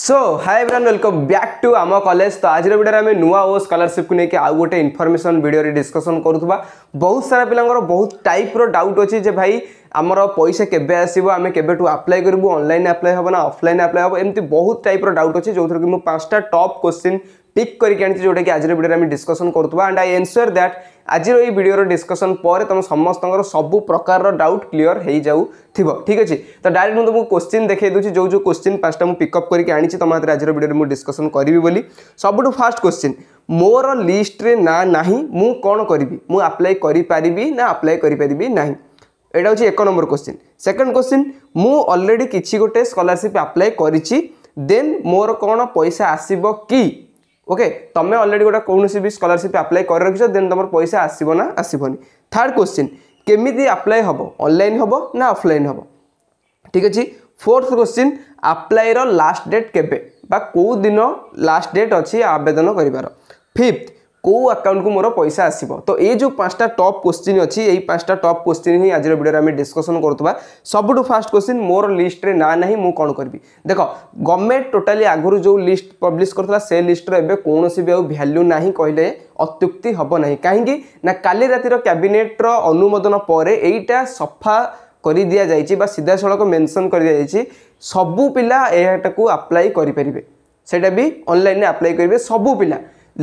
so hi everyone welcome back to आम college तो आज भिडियो आम नुआ ओ स्कलरशिप को लेकिन आउ गोटे इनफर्मेसन भिडियो डिस्कसन करुवा बहुत सारा पिलांर बहुत टाइप रो डाउट अच्छे जे भाई आमर पैसा केवे आम केवठू करूँ अनल आप्लाय हम ना अफल आप्लाय हम एमती बहुत टाइप डाउट अच्छे जो थी मुझे पांचटा टप क्वेश्चन পিক করিকি আনিছি যেটা কি আজির ভিডিওরে আমি ডিসকসন করুবা এন্ড আই এনসিওর দ্যাট আজির এই ভিডিওর ডিসকসন পরে তুমি সমস্ত সবু প্রকারর ডাউট ক্লিয়র হয়ে যাও থিব ঠিক আছে তো ডাইরেক্ট মু তোমাকে কোশ্চিন দেখাই দেছি যে যে কোশ্চিন পাঁচটা মু পিকঅপ করিকি আনিছি তোমার হাতে আজির ভিডিওরে মু ডিসকসন করবি বলি সবুঠু ফার্স্ট কোশ্চিন মোর লিষ্টরে না নাহি মু কোন করিবি মু আপ্লাই করি পারিবি না আপ্লাই করি পারিবি নাহি এটা হচ্ছে এক নম্বর কোশ্চিন সেকেন্ড কোশ্চিন মু অলরেডি কিছু গোটে স্কলারশিপ আপ্লাই করিছি দেন মোর কোন পয়সা আসিব কি ওকে তুমি অলরেডি গোটা কৌশি বি স্কলারশিপ আপ্লাই করে রাখিছ দেন তোমার পয়সা আসব না আসবনি থার্ড কোশ্চিন কেমিতি আপ্লাই হব অনলাইন হব না অফলাইন হব ঠিক আছে ফোর্থ কোশ্চিন আপ্লাইর লাস্ট ডেট কেবে বা কেউ দিন লাস্ট ডেট অছি আবেদন করবার ফিফ্থ কেউ আকাউন্টকু মোর পয়সা আসব তো এই যে পাঁচটা টপ কোশ্চিন অছি এই পাঁচটা টপ কোশ্চিন হি আজ ভিডিওরে আমি ডিসকসন করুবা সবুঠু ফার্স্ট কোশ্চিন মোর লিষ্টরে না না মু কোণ করবি দেখ গভর্নমেন্ট টোটালি আগর যে লিষ্ট পব্লিশ করুলা সে লিষ্টর এবে কোণী বি ভ্যালু না কহিলে অত্যুক্তি হব না কাহি না কালি রাতির ক্যাবিনেটর অনুমোদন পরে এইটা সফা করে দিয়া যাই বা সিধাসলখ মেনশন করে দিয়া যাই সবু পিলা এটাকে আপ্লাই করে পারে সেটা বি অনলাইনে আপ্লাই করবে সবু পিলা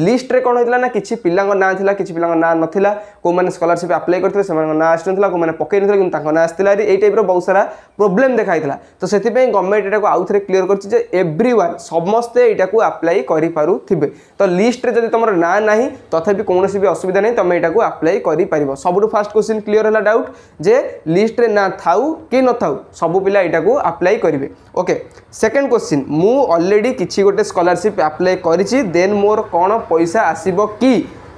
লিষ্টরে কোণ হয়েছিল না কিছু পিলাঙ্ না লা কিছু পিলাঙ্ না নথিলা কোমানে স্কলারশিপ আপ্লাই করতে সে না আসুনলা কোমানে পকাই নথিলা কিন্তু তাঁর না আসছিলা এই টাইপর বহু সারা প্রোবলেম দেখা হয়েছিল তো সেপাই গভর্নমেন্ট এটা আউথরে ক্লিয়ার করছে যে এভ্রি ওয়ান সমস্তে এটা আপ্লাই করে পুবে তো লিষ্টরে যদি তোমার না না তথাপি কৌশি বি অসুবিধা নেই তুমি এটা আপ্লাই করে পার সবুঠ ফার্স্ট কোশ্চিন ক্লিয়ার হল ডাউট যে লিষ্টরে না থাও কি নথাও সবু পিলা এটা আপ্লাই করবে ওকে সেকেন্ড কোশ্চিন মু অলরেডি কিছু গোটে স্কলারশিপ আপ্লাই করেছি দেন মোর কোণ ପଇସା ଆସିବ କି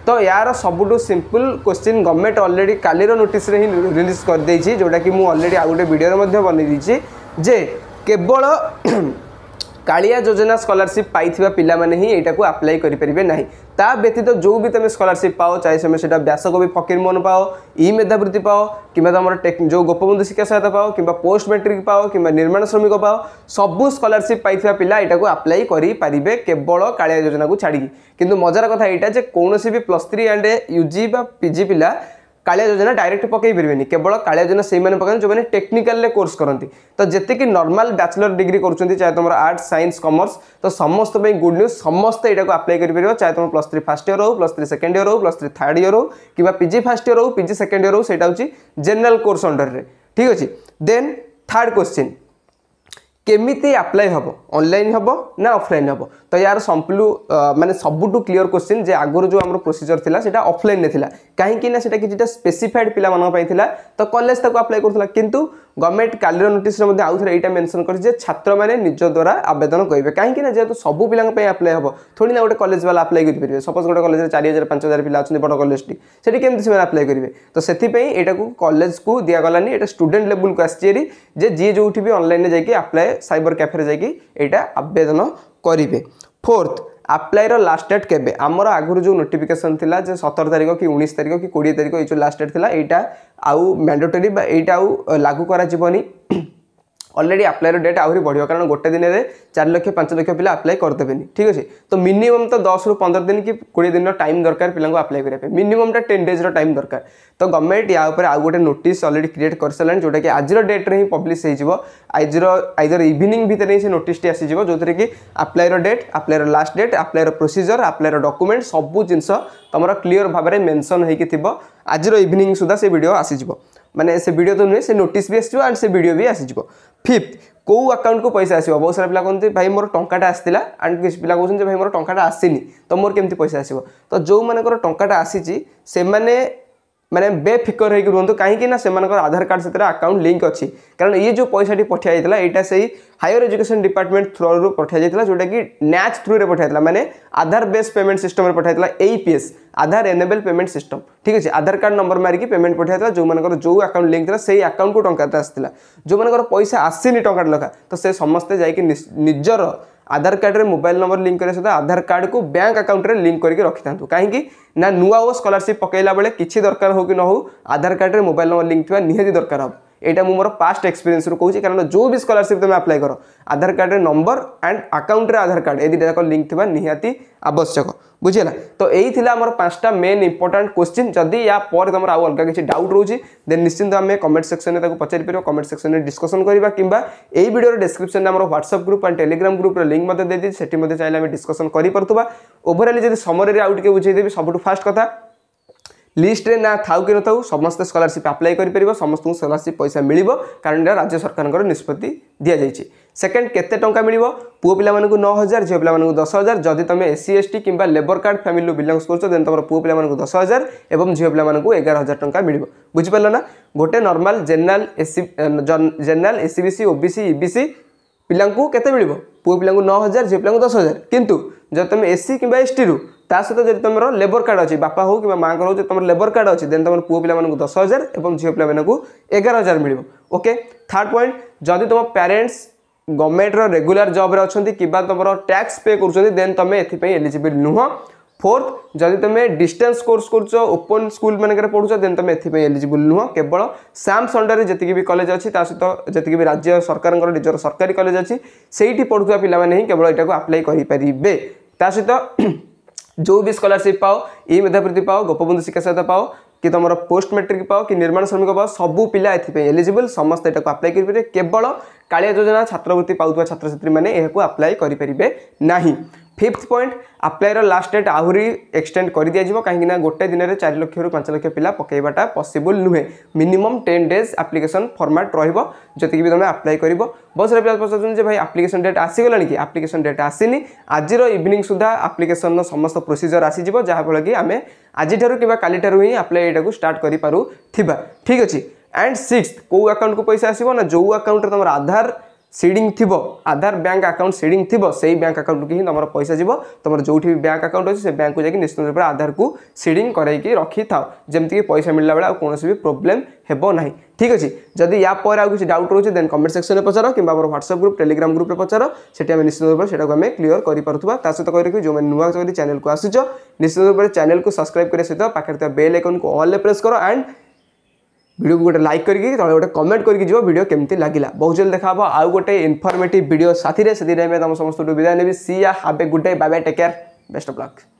ତ ୟାର ସବୁଠୁ ସିମ୍ପଲ୍ କ୍ୱେଶ୍ଚିନ୍ ଗଭର୍ଣ୍ଣମେଣ୍ଟ ଅଲରେଡ଼ି କାଲିର ନୋଟିସ୍ରେ ହିଁ ରିଲିଜ୍ କରିଦେଇଛି ଯେଉଁଟାକି ମୁଁ ଅଲରେଡ଼ି ଆଉ ଗୋଟେ ଭିଡ଼ିଓରେ ମଧ୍ୟ ବନେଇ ଦେଇଛି ଯେ କେବଳ কালিয়া যোজনা স্কলারশিপ পাইথিবা পিলামানে হি এইটাকু আপ্লাই করি পারিবে নাই তা ব্যতীত যো বি তুমি স্কলারশিপ পাও চাই তুমি সেটা ব্যাসকবি ফকিরমোহন পাও ই মেধাবৃত্তি পাও কিংবা তোমার যে গোপবন্ধু শিক্ষা সহায়তা পাও কিংবা পোস্ট ম্যাট্রিক পাও কিংবা নির্মাণ শ্রমিক পাও সবু স্কলারশিপ পাইথিবা পিলা এটাকু আপ্লাই করি পারিবে কেবল কালিয়া যোজনাকু ছাড়িকি কিন্তু মজার কথা এইটা যে কোণী বি প্লস থ্রি আন্ড ইউজি বা পিজি পিলা କାଳିଆ ଯୋଜନା ଡାଇରେକ୍ଟ ପକାଇ ପାରିବେନି କେବଳ କାଳିଆ ଯୋଜନା ସେଇମାନେ ପକାନ୍ତି ଯେଉଁମାନେ ଟେକ୍ନିକାଲରେ କୋର୍ସ କରନ୍ତି ତ ଯେତିକି ନର୍ମାଲ ବ୍ୟାଚଲର ଡିଗ୍ରୀ କରୁଛନ୍ତି ଚାହେ ତୁମର ଆର୍ଟ୍ସ ସାଇନ୍ସ କମର୍ସ ତ ସମସ୍ତ ପାଇଁ ଗୁଡ୍ ନ୍ୟୁଜ୍ ସମସ୍ତେ ଏଇଟାକୁ ଆପ୍ଲାଏ କରିପାରିବ ଚାହେ ତୁମ ପ୍ଲସ୍ ଥ୍ରୀ ଫାର୍ଷ୍ଟ ଇୟର ହଉ ପ୍ଲସ୍ ଥ୍ରୀ ସେକେଣ୍ଡ ଇୟର ହଉ ପ୍ଲସ୍ ଥ୍ରୀ ଥାର୍ଡ଼ ଇୟର ହଉ କିମ୍ବା ପିଜି ଫାର୍ଷ୍ଟ ଇୟର ହଉ ପିଜି ସେକେଣ୍ଡ ଇୟର ହଉ ସେଇଟା ହେଉଛି ଜେନେରାଲ କୋର୍ସ ଅଣ୍ଡରରେ ଠିକ୍ ଅଛି ଦେନ୍ ଥାର୍ଡ଼ କୋଶ୍ଚିନ୍ কেমিতি আপ্লাই হব অনলাইন হব না অফলাইন হব তো ইয়ার সম্পলু মানে সবুঠু ক্লিয়ার কোশ্চিন যে আগর যে আমার প্রোসিজর লা সেটা অফলাইন লা কাহিঁকি না সেটা কিছুটা স্পেসিফাইড পিলা পাই লা তো কলেজ তাকে আপ্লাই করুলা কিন্তু গভর্নমেন্ট কালির নোটিসে মধ্যে আউথরে এইটা মেনশন করেছে যে ছাত্রমানে নিজ দ্বারা আবেদন করবে কাহিঁকি না যেহেতু সবু পিলাঙ্ক পাই আপ্লাই হব থোড়ি না গোটে কলেজ বালা আপ্লাই করিপারিবে সপোজ গোটে কলেজের চারি হাজার পাঁচ হাজার পিলা অনেক বড় কলেজটি সেটি কেমতি সে আপ্লাই করবে তো সেপাই এটা কলেজকু দিয়াগলানি এটা স্টুডেন্ট লেভেলকু আসছে এরি যে যে যেটি বি অনলাইনে যাই আপ্লাই সাইবর ক্যাফে যাই এটা আবেদন করবে ফোর্থ আপ্লাইর লাস্ট ডেଟ୍ কেবে আমার আগুর যে নোটিফিকেসন লা যে সতের তারিখ কি উনিশ তারিখ কি কোড়িয়ে তারিখ এই যে লাস্ট ডেট লা এইটা আউ ম্যান্ডেটোরি বা এইটা আউ লাগু করা যাবনি অলরেডি অ্যাপ্লিকেশন ডেট আউরি বড় কারণ গটে দিন রে 4 লক্ষ 5 লক্ষ পিলা অ্যাপ্লিকেশন করদেবেনি ঠিক আছে তো মিনিমাম তো 10 র 15 দিন কি 20 দিন টাইম দরকার পিলাগো অ্যাপ্লিকেশন করা মিনিমামটা 10 ডেজ র টাইম দরকার তো गवर्नमेंट ইয়া উপরে আগোটা নোটিস অলরেডি ক্রিয়েট করছলেন জোটা কি আজর ডেট রেহি পাবলিশ হেইজিবো আজর আইদার ইভিনিং ভিতর এই নোটিস টি আসিজিবো জোতে কি application date application last date application procedure application document সবু জিনস তোমার ক্লিয়ার ভাবে মেনশন হইকি থিবো আজর ইভিনিং সুদা সেই ভিডিও আসিজিবো ମାନେ ସେ ଭିଡ଼ିଓ ତ ନୁହେଁ ସେ ନୋଟିସ୍ ବି ଆସିଯିବ ଆଣ୍ଡ ସେ ଭିଡ଼ିଓ ବି ଆସିଯିବ ଫିଫ୍ଥ କେଉଁ ଆକାଉଣ୍ଟକୁ ପଇସା ଆସିବ ବହୁତ ସାରା ପିଲା କହନ୍ତି ଭାଇ ମୋର ଟଙ୍କାଟା ଆସିଥିଲା ଆଣ୍ଡ କିଛି ପିଲା କହୁଛନ୍ତି ଭାଇ ମୋର ଟଙ୍କାଟା ଆସିନି ତ ମୋର କେମିତି ପଇସା ଆସିବ ତ ଯେଉଁମାନଙ୍କର ଟଙ୍କାଟା ଆସିଛି ସେମାନେ मैंने बेफिकर हो रुंतु कहीं से आधार कार्ड से आकाउंट लिंक अच्छी कारण ये जो पैसा पठिया जाता है यहाँ से ही हायर एजुकेशन डिपार्टमेंट थ्रू पठिया जाता है जोटा कि न्याच थ्रु में पठाई था मैंने आधार बेस्ड पेमेंट सिस्टम पठाई था AEPS Aadhaar enable payment system ठीक है आधार कार्ड नंबर मारिकी पेमेंट पठाई था जो मर जो आकाउंट लिंक था से ही आकाउंट को टाइम आसाला जो मैं पैसा आसनी टाटा लखा तो से समस्ते जाकि निजर आधार में मोबाइल नंबर लिंक करने सहित आधार कार्ड को बैंक आकाउंट में लिंक करके रखि था कहीं ना नुआ स्कलारशिप पकईला बेले किसी दरकार हो कि न हो आधार कार्ड में मोबाइल नंबर लिंक थी निहती दरकार हम यहाँ मुझे पास्ट एक्सपीरियंस रू कौन कारण जो भी स्कलारशिप तुम अप्लाई कर आधार कार्ड में number and account Aadhaar card ये दुटा जाक लिंक थी निहाँ आवश्यक बुझेगा तो यही आम पांचटा मेन इंपोर्टाट क्वेश्चन जदि या तुम आउ अलग किसी डाउट रोज देन निश्चित आम कमेंट सेक्शन में पचार पार कमेंट सेक्शन में डिस्कसन करवा कि भिडियो डिस्क्रिप्स में WhatsApp group and Telegram group link मैं दे चाहिए आम डिस्कसन कर ओभराल जब समय आउट बुझेदेवी सब फास्ट कथा লিষ্টে না থাও কি নথাও সমস্ত স্কলারশিপ আপ্লাই করে সমস্ত স্কলারশিপ পয়সা মিলব কারণ এটা রাজ্য সরকারের নিষ্পতি দিয়া যাই সেকেন্ড কেতে টঙ্কা মিলব পুয়া পিলা মানুষ ন হাজার ঝিও পিলা মানুষ দশ হাজার যদি তুমি এসসি এসটি কিংবা লেবর কার্ড ফ্যামিলি বিলংস করছো দেন তোমার পুয়া পিলা মানুষ দশ হাজার এবং ঝিও পিলা মানুষ এগার হাজার টঙ্কা মিলব বুঝিপার না গোটে normal general SC general SC BC OBC EBC পিলা কেতে মিলব পুয়া পিলা ন হাজার ঝিও পিলা দশ হাজার কিন্তু যদি তুমি এসসি কিংবা এসটি রু ତା ସହିତ ଯଦି ତୁମର ଲେବର କାର୍ଡ଼ ଅଛି ବାପା ହେଉ କିମ୍ବା ମାଆଙ୍କର ହେଉ ଯଦି ତୁମର ଲେବର କାର୍ଡ଼ ଅଛି ଦେନ୍ ତୁମର ପୁଅ ପିଲାମାନଙ୍କୁ ଦଶ ହଜାର ଏବଂ ଝିଅ ପିଲାମାନଙ୍କୁ ଏଗାର ହଜାର ମିଳିବ ଓକେ ଥାର୍ଡ଼ ପଏଣ୍ଟ ଯଦି ତୁମ ପ୍ୟାରେଣ୍ଟସ୍ ଗଭର୍ଣ୍ଣମେଣ୍ଟର ରେଗୁଲାର ଜବ୍ରେ ଅଛନ୍ତି କିମ୍ବା ତୁମର ଟ୍ୟାକ୍ସ ପେ କରୁଛନ୍ତି ଦେନ୍ ତୁମେ ଏଥିପାଇଁ ଏଲିଜିବଲ୍ ନୁହଁ ଫୋର୍ଥ ଯଦି ତୁମେ ଡିଷ୍ଟାନ୍ସ କୋର୍ସ କରୁଛ ଓପନ୍ ସ୍କୁଲ ମାନଙ୍କରେ ପଢ଼ୁଛ ଦେନ୍ ତୁମେ ଏଥିପାଇଁ ଏଲିଜିବୁଲ୍ ନୁହଁ କେବଳ ସାମ୍ସ ଅଣ୍ଡରରେ ଯେତିକି ବି କଲେଜ ଅଛି ତା ସହିତ ଯେତିକି ବି ରାଜ୍ୟ ସରକାରଙ୍କର ନିଜର ସରକାରୀ କଲେଜ ଅଛି ସେଇଠି ପଢ଼ୁଥିବା ପିଲାମାନେ ହିଁ କେବଳ ଏଇଟାକୁ ଆପ୍ଲାଏ କରିପାରିବେ ତା ସହିତ जो भी स्कलारशिप पाओ ई मेधावृत्ति पाओ गोपबंधु शिक्षा सहायता पाओ कि तुम पोस्ट मेट्रिक पाओ कि निर्माण श्रमिक पाओ सब पिला एलिजिबल समस्त यहाँ आप्लाय करें केवल कालिया योजना छात्रवृत्ति पाता छात्र छात्री मैंने यह आप्लाय करें ना ଫିଫ୍ଥ ପଏଣ୍ଟ ଆପ୍ଲାଏର ଲାଷ୍ଟ ଡେଟ୍ ଆହୁରି ଏକ୍ସଟେଣ୍ଡ କରିଦିଆଯିବ କାହିଁକିନା ଗୋଟେ ଦିନରେ ଚାରି ଲକ୍ଷରୁ ପାଞ୍ଚ ଲକ୍ଷ ପିଲା ପକାଇବାଟା ପସିବୁଲ୍ ନୁହେଁ minimum ten days application format ରହିବ ଯେତିକି ବି ତୁମେ ଆପ୍ଲାଏ କରିବ ବହୁତ ସାରା ପିଲା ପଚାରୁଛନ୍ତି ଯେ ଭାଇ ଆପ୍ଲିକେସନ୍ ଡେଟ୍ ଆସିଗଲାଣି କି ଆପ୍ଲିକେସନ୍ ଡେଟ୍ ଆସିନି ଆଜିର ଇଭିନିଂ ସୁଦ୍ଧା ଆପ୍ଲିକେସନ୍ର ସମସ୍ତ ପ୍ରୋସିଜର୍ ଆସିଯିବ ଯାହାଫଳରେ କି ଆମେ ଆଜିଠାରୁ କିମ୍ବା କାଲିଠାରୁ ହିଁ ଆପ୍ଲାଏ ଏଇଟାକୁ ଷ୍ଟାର୍ଟ କରିପାରୁଥିବା ଠିକ୍ ଅଛି ଆଣ୍ଡ ସିକ୍ସ କେଉଁ ଆକାଉଣ୍ଟକୁ ପଇସା ଆସିବ ନା ଯେଉଁ ଆକାଉଣ୍ଟରେ ତୁମର ଆଧାର ସିଡ଼ିଂ ଥିବ ଆଧାର ବ୍ୟାଙ୍କ ଆକାଉଣ୍ଟ ସିଡ଼ିଂ ଥିବ ସେଇ ବ୍ୟାଙ୍କ ଆକାଉଣ୍ଟକୁ ହିଁ ତୁମର ପଇସା ଯିବ ତୁମର ଯେଉଁଠି ବି ବ୍ୟାଙ୍କ ଆକାଉଣ୍ଟ ଅଛି ସେ ବ୍ୟାଙ୍କକୁ ଯାଇକି ନିଶ୍ଚିତ ଭାବରେ ଆଧାରକୁ ସିଡ଼ିଂ କରାଇକି ରଖିଥାଅ ଯେମିତିକି ପଇସା ମିଳିଲା ବେଳେ ଆଉ କୌଣସି ବି ପ୍ରୋବ୍ଲେମ୍ ହେବ ନାହିଁ ଠିକ୍ ଅଛି ଯଦି ୟା ପରେ ଆଉ କିଛି ଡାଉଟ୍ ରହୁଛି ଦେନ୍ କମେଣ୍ଟ ସେକ୍ସନରେ ପଚାର କିମ୍ବା ଆମର ହ୍ୱାଟ୍ସଆପ୍ ଗ୍ରୁପ୍ ଟେଲିଗ୍ରାମ ଗ୍ରୁପ୍ରେ ପଚାର ସେଠି ଆମେ ନିଶ୍ଚିତ ଭାବରେ ସେଟାକୁ ଆମେ କ୍ଲିୟର କରିପାରୁଥିବା ତା ସହିତ କହିଲେ କି ଯେଉଁମାନେ ନୂଆ ଯଦି ଚ୍ୟାନେଲକୁ ଆସୁଛ ନିଶ୍ଚିତ ଭାବରେ ଚ୍ୟାନେଲକୁ ସବସ୍କ୍ରାଇବ୍ କରିବା ସହିତ ପାଖରେ ଥିବା ବେଲ୍ ଆଇକନ୍କୁ ଅଲ୍ରେ ପ୍ରେସ୍ କର ଆଣ୍ଡ ভিডিও গুটে লাইক কর গই তলে গুটে কমেন্ট কর গই জিবো ভিডিও কেমতে লাগিলা বহুত জল দেখাবা আউ গুটে ইনফরম্যাটিভ ভিডিও সাথিরে সদি রে মে তাম সমস্ত টু বিদায় নেবি সি আর have a good day bye bye take care best of blog